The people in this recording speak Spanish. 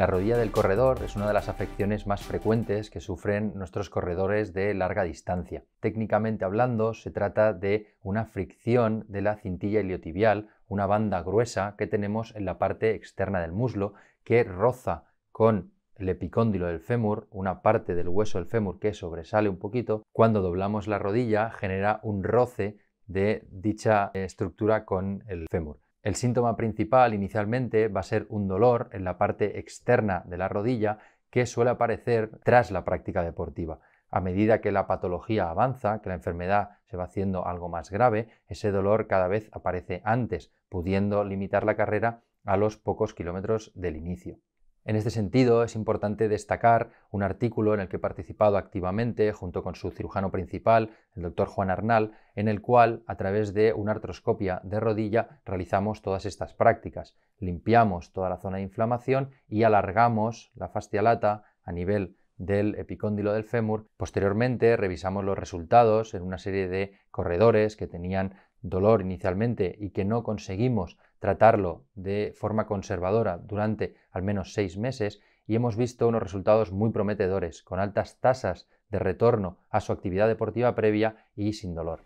La rodilla del corredor es una de las afecciones más frecuentes que sufren nuestros corredores de larga distancia. Técnicamente hablando, se trata de una fricción de la cintilla iliotibial, una banda gruesa que tenemos en la parte externa del muslo que roza con el epicóndilo del fémur, una parte del hueso del fémur que sobresale un poquito, cuando doblamos la rodilla genera un roce de dicha eh, estructura con el fémur. El síntoma principal inicialmente va a ser un dolor en la parte externa de la rodilla que suele aparecer tras la práctica deportiva. A medida que la patología avanza, que la enfermedad se va haciendo algo más grave, ese dolor cada vez aparece antes, pudiendo limitar la carrera a los pocos kilómetros del inicio. En este sentido, es importante destacar un artículo en el que he participado activamente junto con su cirujano principal, el doctor Juan Arnal, en el cual, a través de una artroscopia de rodilla, realizamos todas estas prácticas. Limpiamos toda la zona de inflamación y alargamos la fascia lata a nivel del epicóndilo del fémur. Posteriormente revisamos los resultados en una serie de corredores que tenían dolor inicialmente y que no conseguimos tratarlo de forma conservadora durante al menos seis meses y hemos visto unos resultados muy prometedores, con altas tasas de retorno a su actividad deportiva previa y sin dolor.